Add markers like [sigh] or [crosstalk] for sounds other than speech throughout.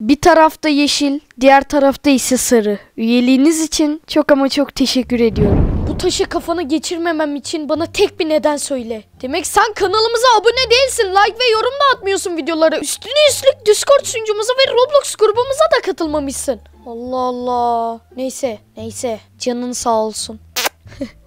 Bir tarafta yeşil, diğer tarafta ise sarı. Üyeliğiniz için çok ama çok teşekkür ediyorum. Bu taşı kafana geçirmemem için bana tek bir neden söyle. Demek sen kanalımıza abone değilsin, like ve yorum da atmıyorsun videoları. Üstüne üstlük Discord sunucumuza ve Roblox grubumuza da katılmamışsın. Allah Allah. Neyse, neyse. Canın sağ olsun. [laughs]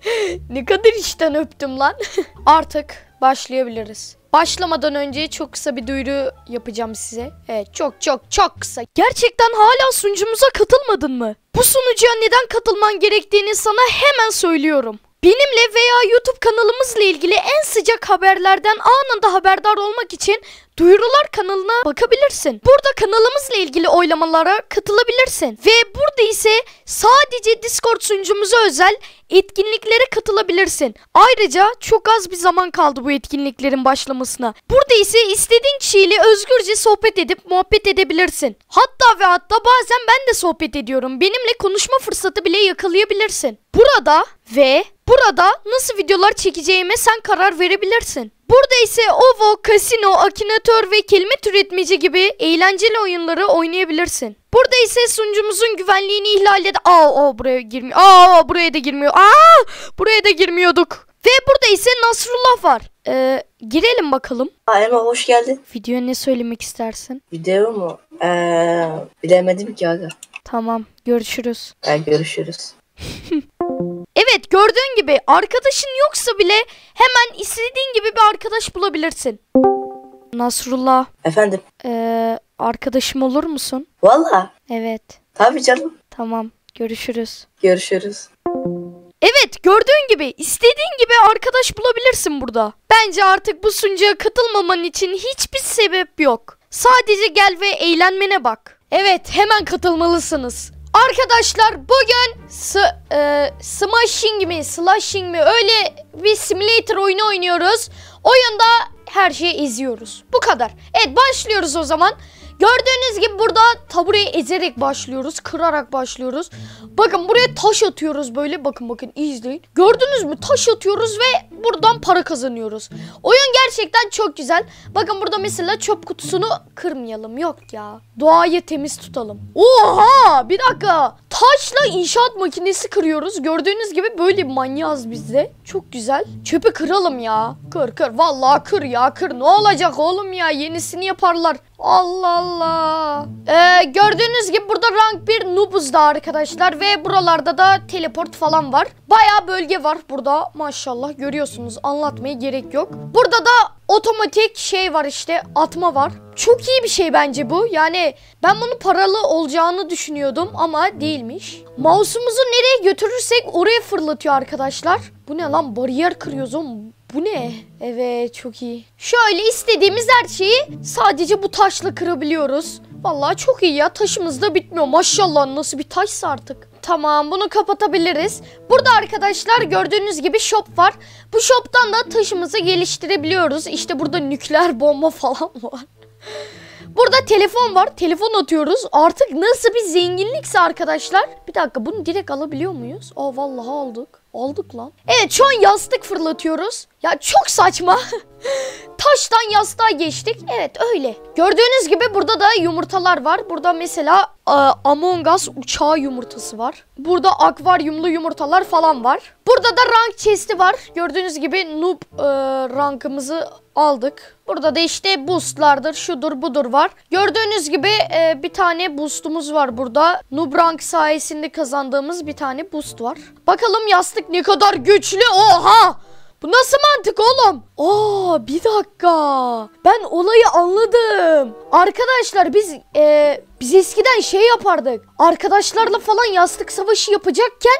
ne kadar işten öptüm lan. [laughs] Artık başlayabiliriz. Başlamadan önce çok kısa bir duyuru yapacağım size. Evet çok çok çok kısa. Gerçekten hala sunucumuza katılmadın mı? Bu sunucuya neden katılman gerektiğini sana hemen söylüyorum. Benimle veya YouTube kanalımızla ilgili en sıcak haberlerden anında haberdar olmak için duyurular kanalına bakabilirsin. Burada kanalımızla ilgili oylamalara katılabilirsin. Ve burada ise sadece Discord sunucumuza özel etkinliklere katılabilirsin. Ayrıca çok az bir zaman kaldı bu etkinliklerin başlamasına. Burada ise istediğin kişiyle özgürce sohbet edip muhabbet edebilirsin. Hatta ve hatta bazen ben de sohbet ediyorum. Benimle konuşma fırsatı bile yakalayabilirsin. Burada ve Burada nasıl videolar çekeceğime sen karar verebilirsin. Burada ise OVO, Casino, Akinator ve kelime türetmeci gibi eğlenceli oyunları oynayabilirsin. Burada ise sunucumuzun güvenliğini ihlal ed... Aa, aa buraya girmiyor. Aa buraya da girmiyor. Aa buraya da girmiyorduk. Ve burada ise Nasrullah var. Ee, girelim bakalım. Ayma hoş geldin. Videoya ne söylemek istersin? Video mu? Ee, bilemedim ki aga. Tamam görüşürüz. Ben görüşürüz. [laughs] Evet gördüğün gibi arkadaşın yoksa bile hemen istediğin gibi bir arkadaş bulabilirsin. Nasrullah. Efendim? Ee, arkadaşım olur musun? Valla. Evet. Tabii canım. Tamam görüşürüz. Görüşürüz. Evet gördüğün gibi istediğin gibi arkadaş bulabilirsin burada. Bence artık bu sunucuya katılmaman için hiçbir sebep yok. Sadece gel ve eğlenmene bak. Evet hemen katılmalısınız. Arkadaşlar bugün e, smashing mi slashing mi öyle bir simulator oyunu oynuyoruz. Oyunda her şeyi izliyoruz. Bu kadar. Evet başlıyoruz o zaman. Gördüğünüz gibi burada tabureyi ezerek başlıyoruz. Kırarak başlıyoruz. Bakın buraya taş atıyoruz böyle. Bakın bakın izleyin. Gördünüz mü? Taş atıyoruz ve buradan para kazanıyoruz. Oyun gerçekten çok güzel. Bakın burada mesela çöp kutusunu kırmayalım. Yok ya. Doğayı temiz tutalım. Oha! Bir dakika. Taşla inşaat makinesi kırıyoruz. Gördüğünüz gibi böyle manyaz bizde. Çok güzel. Çöpü kıralım ya. Kır kır. Vallahi kır ya kır. Ne olacak oğlum ya? Yenisini yaparlar. Allah Allah. Ee, gördüğünüz gibi burada rank 1 noobuz da arkadaşlar. Ve buralarda da teleport falan var. Baya bölge var burada. Maşallah görüyorsunuz. Anlatmaya gerek yok. Burada da otomatik şey var işte. Atma var. Çok iyi bir şey bence bu. Yani ben bunu paralı olacağını düşünüyordum ama değilmiş. Mouse'umuzu nereye götürürsek oraya fırlatıyor arkadaşlar. Bu ne lan bariyer kırıyoruz oğlum. Bu ne? Evet çok iyi. Şöyle istediğimiz her şeyi sadece bu taşla kırabiliyoruz. Vallahi çok iyi ya taşımız da bitmiyor. Maşallah nasıl bir taşsa artık. Tamam bunu kapatabiliriz. Burada arkadaşlar gördüğünüz gibi shop var. Bu shop'tan da taşımızı geliştirebiliyoruz. İşte burada nükleer bomba [laughs] falan var. Burada telefon var. Telefon atıyoruz. Artık nasıl bir zenginlikse arkadaşlar. Bir dakika bunu direkt alabiliyor muyuz? Aa vallahi aldık. Aldık lan. Evet şu an yastık fırlatıyoruz. Ya çok saçma. Taştan yastığa geçtik. Evet öyle. Gördüğünüz gibi burada da yumurtalar var. Burada mesela e, Among Us uçağı yumurtası var. Burada akvaryumlu yumurtalar falan var. Burada da rank chest'i var. Gördüğünüz gibi noob e, rankımızı aldık. Burada da işte boostlardır, şudur budur var. Gördüğünüz gibi e, bir tane boostumuz var burada. Noob rank sayesinde kazandığımız bir tane boost var. Bakalım yastık ne kadar güçlü. Oha! Bu nasıl mantık oğlum? Aa bir dakika. Ben olayı anladım. Arkadaşlar biz e, biz eskiden şey yapardık. Arkadaşlarla falan yastık savaşı yapacakken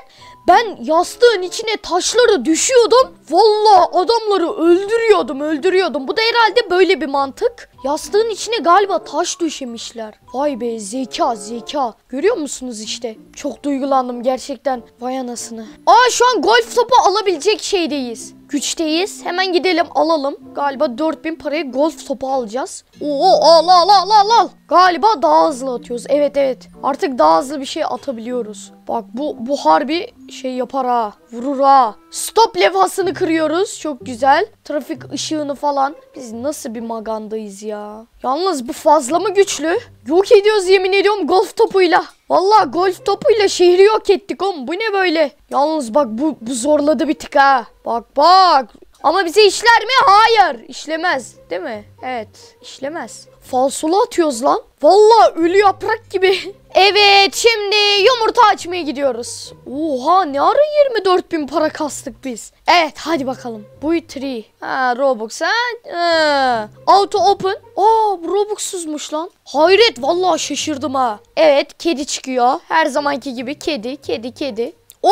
ben yastığın içine taşları düşüyordum. Valla adamları öldürüyordum öldürüyordum. Bu da herhalde böyle bir mantık. Yastığın içine galiba taş döşemişler. Vay be zeka zeka. Görüyor musunuz işte? Çok duygulandım gerçekten. Vay anasını. Aa şu an golf topu alabilecek şeydeyiz güçteyiz. Hemen gidelim alalım. Galiba 4000 paraya golf topu alacağız. Oo al al al al al. Galiba daha hızlı atıyoruz. Evet evet. Artık daha hızlı bir şey atabiliyoruz. Bak bu bu harbi şey yapar ha. Vurur ha. Stop levhasını kırıyoruz. Çok güzel. Trafik ışığını falan. Biz nasıl bir magandayız ya. Yalnız bu fazla mı güçlü? Yok ediyoruz yemin ediyorum golf topuyla. Vallahi golf topuyla şehri yok ettik oğlum. Bu ne böyle? Yalnız bak bu, bu zorladı bir tık ha. Bak bak. Ama bize işler mi? Hayır. İşlemez. Değil mi? Evet. işlemez. Falsolu atıyoruz lan. Valla ölü yaprak gibi. [laughs] evet şimdi yumurta açmaya gidiyoruz. Oha ne ara 24 bin para kastık biz. Evet hadi bakalım. Bu 3. Ha Robux ha. ha. Auto open. Aa bu lan. Hayret valla şaşırdım ha. Evet kedi çıkıyor. Her zamanki gibi kedi kedi kedi. Oo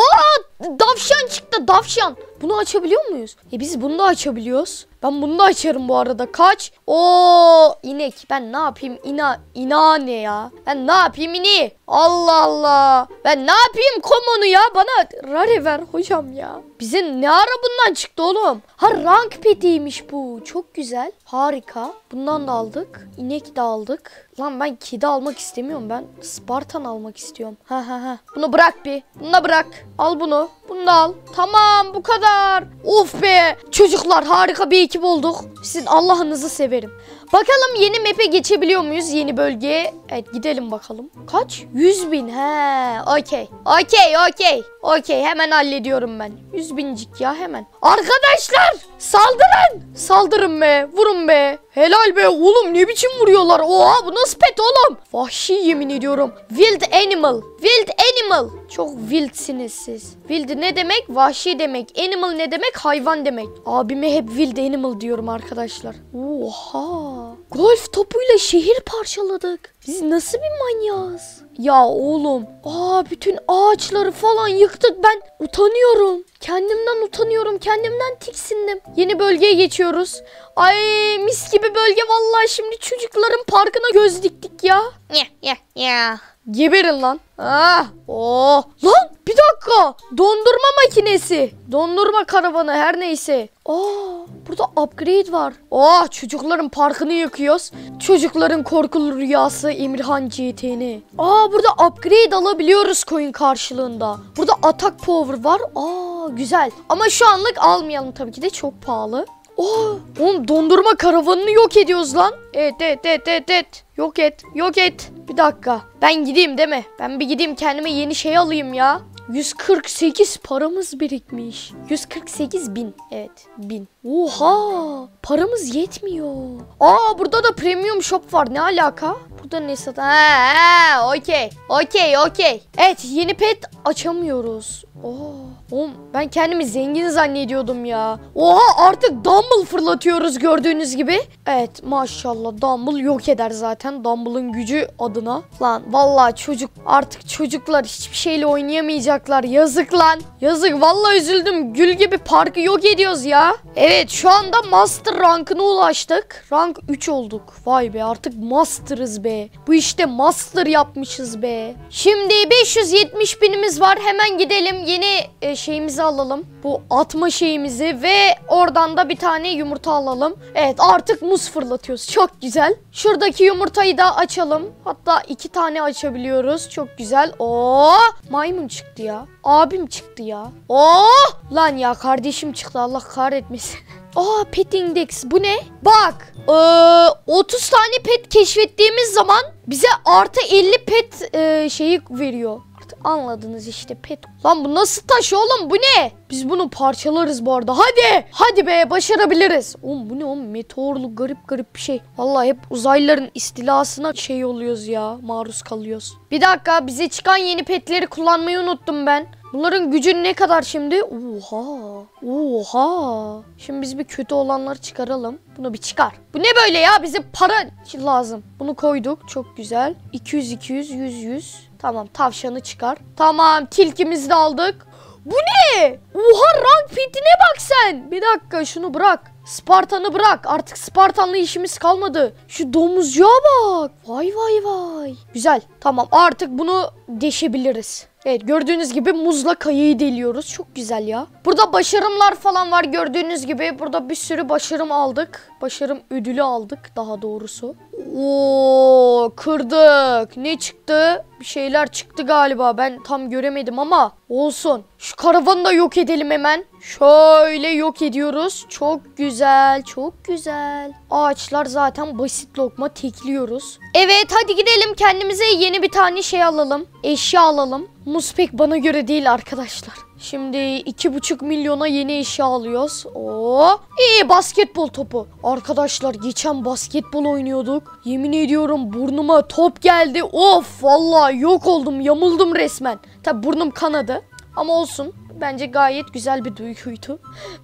davşan çıktı davşan. Bunu açabiliyor muyuz? E biz bunu da açabiliyoruz. Ben bunu da açarım bu arada. Kaç? Oo inek. Ben ne yapayım? İna ina ne ya? Ben ne yapayım ini? Allah Allah. Ben ne yapayım komonu ya? Bana rare ver hocam ya. Bize ne ara bundan çıktı oğlum? Ha rank petiymiş bu. Çok güzel. Harika. Bundan da aldık. İnek de aldık. Lan ben kedi almak istemiyorum. Ben Spartan almak istiyorum. Ha ha ha. Bunu bırak bir. Bunu da bırak. Al bunu. Bunu da al. Tamam bu kadar kadar. Of be. Çocuklar harika bir ekip olduk. Sizin Allah'ınızı severim. Bakalım yeni map'e geçebiliyor muyuz? Yeni bölgeye. Evet gidelim bakalım. Kaç? 100 bin. He. Okey. Okey okey. Okey hemen hallediyorum ben. 100 bincik ya hemen. Arkadaşlar saldırın. Saldırın be. Vurun be. Helal be oğlum ne biçim vuruyorlar. Oha bu nasıl pet oğlum. Vahşi yemin ediyorum. Wild animal. Wild animal. Çok wildsiniz siz. Wild ne demek? Vahşi demek. Animal ne demek? Hayvan demek. Abime hep wild animal diyorum arkadaşlar. Oha. Golf topuyla şehir parçaladık. Biz nasıl bir manyağız? Ya oğlum. Aa bütün ağaçları falan yıktık. Ben utanıyorum. Kendimden utanıyorum. Kendimden tiksindim. Yeni bölgeye geçiyoruz. Ay mis gibi bölge vallahi şimdi çocukların parkına göz diktik ya. Ya ya ya. Geberin lan. Ah. Oh. Lan bir dakika. Dondurma makinesi. Dondurma karavanı her neyse. Aa, burada upgrade var. Aa, çocukların parkını yakıyoruz. Çocukların korkulu rüyası İmirhan GTN. Aa, burada upgrade alabiliyoruz coin karşılığında. Burada atak power var. Aa, güzel. Ama şu anlık almayalım tabii ki de çok pahalı. Oh, oğlum dondurma karavanını yok ediyoruz lan. Evet, evet, evet, evet, evet. Yok et, yok et. Bir dakika. Ben gideyim değil mi? Ben bir gideyim kendime yeni şey alayım ya. 148 paramız birikmiş. 148 bin. Evet bin. Oha paramız yetmiyor. Aa burada da premium shop var ne alaka? Burada ne sat? Ha, okey. Okey okey. Evet yeni pet açamıyoruz. Oo. Oğlum ben kendimi zengin zannediyordum ya. Oha artık Dumble fırlatıyoruz gördüğünüz gibi. Evet maşallah Dumble yok eder zaten Dumble'ın gücü adına. Lan vallahi çocuk artık çocuklar hiçbir şeyle oynayamayacaklar. Yazık lan. Yazık vallahi üzüldüm. Gül gibi parkı yok ediyoruz ya. Evet şu anda Master rankına ulaştık. Rank 3 olduk. Vay be artık Master'ız be. Bu işte Master yapmışız be. Şimdi 570 binimiz var. Hemen gidelim yeni e, şeyimizi alalım. Bu atma şeyimizi ve oradan da bir tane yumurta alalım. Evet artık muz fırlatıyoruz. Çok güzel. Şuradaki yumurtayı da açalım. Hatta iki tane açabiliyoruz. Çok güzel. Oo maymun çıktı ya. Abim çıktı ya. Oo lan ya kardeşim çıktı Allah kahretmesin. [laughs] Aa pet index bu ne? Bak ee, 30 tane pet keşfettiğimiz zaman bize artı 50 pet e, şeyi veriyor. Anladınız işte pet. Lan bu nasıl taş oğlum bu ne? Biz bunu parçalarız bu arada. Hadi. Hadi be başarabiliriz. Oğlum bu ne oğlum meteorlu garip garip bir şey. Vallahi hep uzaylıların istilasına şey oluyoruz ya. Maruz kalıyoruz. Bir dakika bize çıkan yeni petleri kullanmayı unuttum ben. Bunların gücü ne kadar şimdi? Oha. Oha. Şimdi biz bir kötü olanları çıkaralım. Bunu bir çıkar. Bu ne böyle ya? Bize para lazım. Bunu koyduk. Çok güzel. 200, 200, 100, 100. Tamam tavşanı çıkar. Tamam tilkimizi de aldık. Bu ne? Oha rank fitine bak sen. Bir dakika şunu bırak. Spartan'ı bırak. Artık Spartan'la işimiz kalmadı. Şu domuzcuya bak. Vay vay vay. Güzel. Tamam artık bunu deşebiliriz. Evet gördüğünüz gibi muzla kayayı deliyoruz. Çok güzel ya. Burada başarımlar falan var gördüğünüz gibi. Burada bir sürü başarım aldık. Başarım ödülü aldık daha doğrusu. Oo kırdık. Ne çıktı? Bir şeyler çıktı galiba. Ben tam göremedim ama olsun. Şu karavanı da yok edelim hemen. Şöyle yok ediyoruz. Çok güzel, çok güzel. Ağaçlar zaten basit lokma tekliyoruz. Evet hadi gidelim kendimize yeni bir tane şey alalım. Eşya alalım. Muz pek bana göre değil arkadaşlar. Şimdi 2,5 milyona yeni eşya alıyoruz. Oo, iyi basketbol topu. Arkadaşlar geçen basketbol oynuyorduk. Yemin ediyorum burnuma top geldi. Of valla yok oldum, yamıldım resmen. Tabi burnum kanadı ama olsun. Bence gayet güzel bir duyguydu.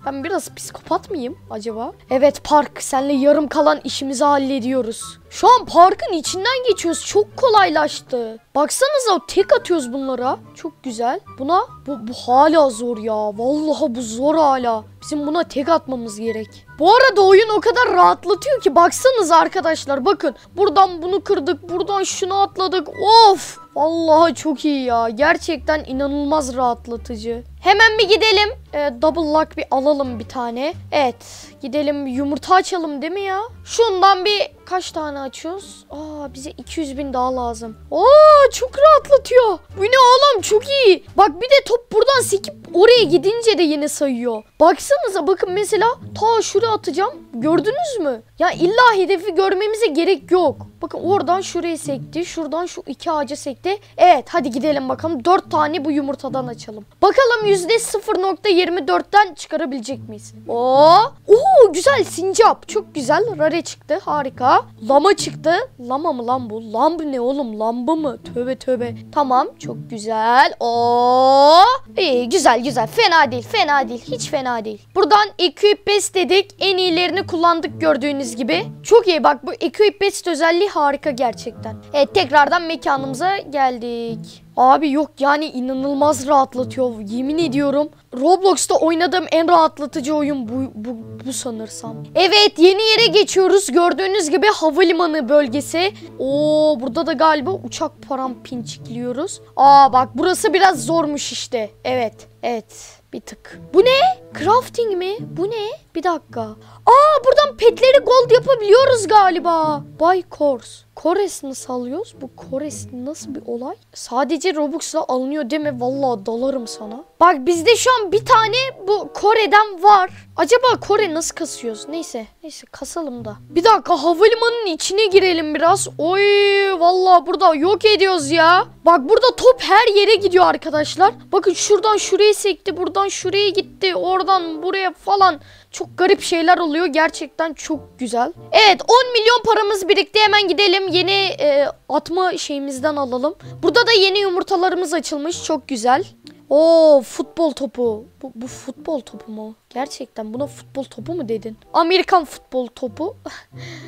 Ben biraz psikopat mıyım acaba? Evet park senle yarım kalan işimizi hallediyoruz. Şu an parkın içinden geçiyoruz. Çok kolaylaştı. Baksanıza tek atıyoruz bunlara. Çok güzel. Buna bu, bu hala zor ya. Vallahi bu zor hala. Bizim buna tek atmamız gerek. Bu arada oyun o kadar rahatlatıyor ki baksanız arkadaşlar bakın. Buradan bunu kırdık, buradan şunu atladık. Of! Vallahi çok iyi ya. Gerçekten inanılmaz rahatlatıcı. Hemen bir gidelim e, double lock bir alalım bir tane. Evet gidelim yumurta açalım değil mi ya? Şundan bir kaç tane açıyoruz? Aa bize 200 bin daha lazım. Aa çok rahatlatıyor. Bu ne oğlum çok iyi. Bak bir de top buradan sekip oraya gidince de yine sayıyor. Baksanıza bakın mesela ta şuraya atacağım. Gördünüz mü? Ya illa hedefi görmemize gerek yok. Bakın oradan şuraya sekti. Şuradan şu iki ağaca sekti. Evet hadi gidelim bakalım. Dört tane bu yumurtadan açalım. Bakalım yüzde %0.7 24'ten çıkarabilecek miyiz? Oo, oo güzel sincap. Çok güzel. Rare çıktı. Harika. Lama çıktı. Lama mı lan bu? Lamb ne oğlum? Lamba mı? Tövbe tövbe. Tamam. Çok güzel. Oo. İyi güzel güzel. Fena değil. Fena değil. Hiç fena değil. Buradan Equip Best dedik. En iyilerini kullandık gördüğünüz gibi. Çok iyi. Bak bu Equip Best özelliği harika gerçekten. Evet tekrardan mekanımıza geldik. Abi yok yani inanılmaz rahatlatıyor yemin ediyorum. Roblox'ta oynadığım en rahatlatıcı oyun bu, bu, bu sanırsam. Evet yeni yere geçiyoruz. Gördüğünüz gibi havalimanı bölgesi. Oo burada da galiba uçak param parampincikliyoruz. Aa bak burası biraz zormuş işte. Evet evet bir tık. Bu ne? Crafting mi? Bu ne? Bir dakika. Aa buradan petleri gold yapabiliyoruz galiba. Bay course Koresini salıyoruz. Bu koresi nasıl bir olay? Sadece Robux'la alınıyor deme. Vallahi dalarım sana. Bak bizde şu an bir tane bu Kore'den var. Acaba Kore nasıl kasıyoruz? Neyse. Neyse kasalım da. Bir dakika havalimanının içine girelim biraz. Oy vallahi burada yok ediyoruz ya. Bak burada top her yere gidiyor arkadaşlar. Bakın şuradan şuraya sekti. Buradan şuraya gitti. Oradan buraya falan. Çok garip şeyler oluyor. Gerçekten çok güzel. Evet 10 milyon paramız birikti. Hemen gidelim. Bizim yeni e, atma şeyimizden alalım. Burada da yeni yumurtalarımız açılmış. Çok güzel. Oo futbol topu. Bu, bu futbol topu mu? Gerçekten buna futbol topu mu dedin? Amerikan futbol topu.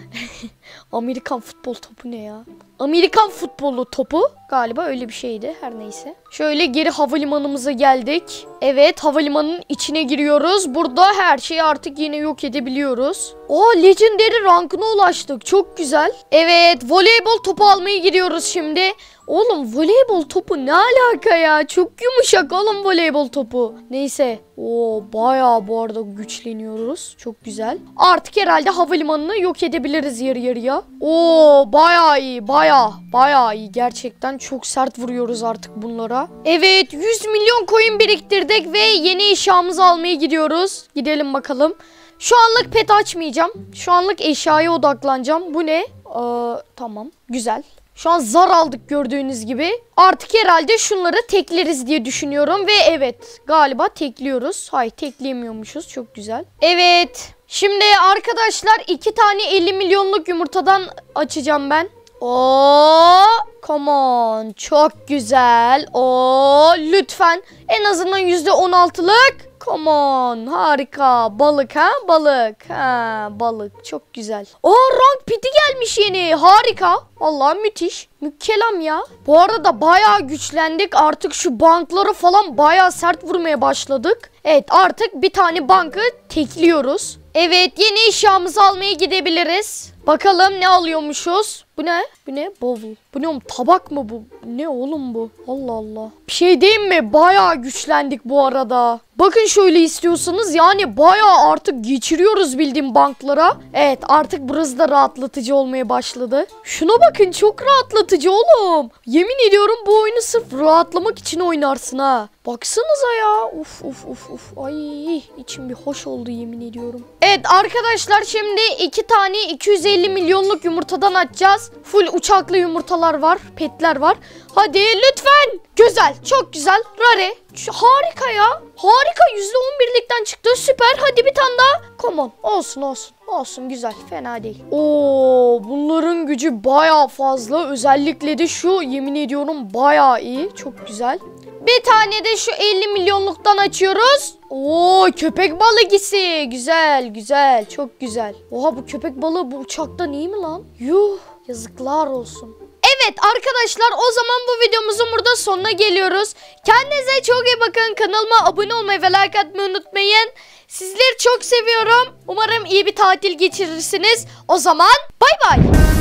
[laughs] Amerikan futbol topu ne ya? Amerikan futbolu topu galiba öyle bir şeydi her neyse. Şöyle geri havalimanımıza geldik. Evet havalimanının içine giriyoruz. Burada her şeyi artık yine yok edebiliyoruz. O Legendary rankına ulaştık. Çok güzel. Evet voleybol topu almaya gidiyoruz şimdi. Oğlum voleybol topu ne alaka ya? Çok yumuşak oğlum voleybol topu. Neyse Neyse. Oo bayağı bu arada güçleniyoruz. Çok güzel. Artık herhalde havalimanını yok edebiliriz yarı yarıya. Oo bayağı iyi. Bayağı. Bayağı iyi. Gerçekten çok sert vuruyoruz artık bunlara. Evet 100 milyon coin biriktirdik ve yeni eşyamızı almaya gidiyoruz. Gidelim bakalım. Şu anlık pet açmayacağım. Şu anlık eşyaya odaklanacağım. Bu ne? Ee, tamam. Güzel. Şu an zar aldık gördüğünüz gibi. Artık herhalde şunları tekleriz diye düşünüyorum. Ve evet galiba tekliyoruz. Hay tekleyemiyormuşuz. Çok güzel. Evet. Şimdi arkadaşlar iki tane 50 milyonluk yumurtadan açacağım ben. Oo, come on. Çok güzel. Oo, lütfen en azından %16'lık. Come on. Harika. Balık ha? Balık. Ha, balık. Çok güzel. Aa, rank piti gelmiş yeni. Harika. Vallahi müthiş. Mükkelam ya. Bu arada bayağı güçlendik. Artık şu bankları falan bayağı sert vurmaya başladık. Evet artık bir tane bankı tekliyoruz. Evet yeni eşyamızı almaya gidebiliriz. Bakalım ne alıyormuşuz. Bu ne? Bu ne? Bavul. Bu ne oğlum? Tabak mı bu? Ne oğlum bu? Allah Allah. Bir şey diyeyim mi? Baya güçlendik bu arada. Bakın şöyle istiyorsanız yani baya artık geçiriyoruz bildiğim banklara. Evet artık burası da rahatlatıcı olmaya başladı. Şuna bakın çok rahatlatıcı oğlum. Yemin ediyorum bu oyunu sırf rahatlamak için oynarsın ha. Baksanıza ya. Uf uf uf uf. Ay içim bir hoş oldu yemin ediyorum. Evet arkadaşlar şimdi iki tane 250 milyonluk yumurtadan atacağız. Full uçaklı yumurtalar var. Petler var. Hadi lütfen. Güzel. Çok güzel. Rare. Harika ya. Harika. %11'likten çıktı. Süper. Hadi bir tane daha. Come on. Olsun olsun. Olsun güzel. Fena değil. Oo, bunların gücü baya fazla. Özellikle de şu yemin ediyorum baya iyi. Çok güzel. Bir tane de şu 50 milyonluktan açıyoruz. Oo köpek balığısı. Güzel güzel çok güzel. Oha bu köpek balığı bu uçaktan iyi mi lan? Yuh yazıklar olsun. Evet arkadaşlar o zaman bu videomuzun burada sonuna geliyoruz. Kendinize çok iyi bakın. Kanalıma abone olmayı ve like atmayı unutmayın. Sizleri çok seviyorum. Umarım iyi bir tatil geçirirsiniz. O zaman bay bay.